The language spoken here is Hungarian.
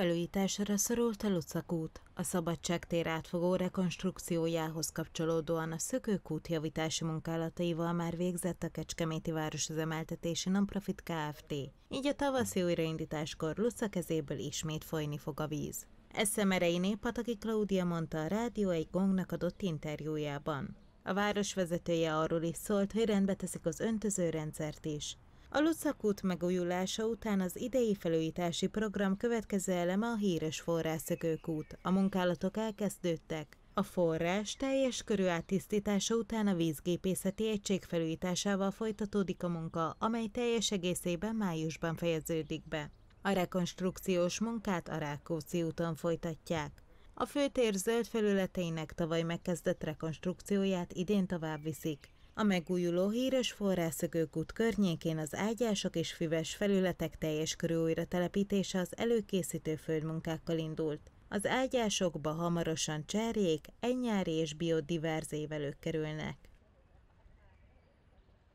Felújításra szorult a Lucakút, a tér átfogó rekonstrukciójához kapcsolódóan a szökőkút javítási munkálataival már végzett a Kecskeméti Városüzemeltetési Nonprofit Kft. Így a tavaszi újraindításkor Luca kezéből ismét folyni fog a víz. Eszemerei néppataki Klaudia mondta a rádió egy gongnak adott interjújában. A város vezetője arról is szólt, hogy rendbe teszik az öntözőrendszert is, a Lucakút megújulása után az idei felújítási program következő eleme a híres forrászökőkút. A munkálatok elkezdődtek. A forrás teljes körű áttisztítása után a vízgépészeti egység felújításával folytatódik a munka, amely teljes egészében májusban fejeződik be. A rekonstrukciós munkát a Rákóczi úton folytatják. A főtér zöld felületeinek tavaly megkezdett rekonstrukcióját idén tovább viszik. A megújuló híres forrászökőkút környékén az ágyások és füves felületek teljes körű telepítése az előkészítő földmunkákkal indult. Az ágyásokba hamarosan cserjék, ennyári és biodiverz évelők kerülnek.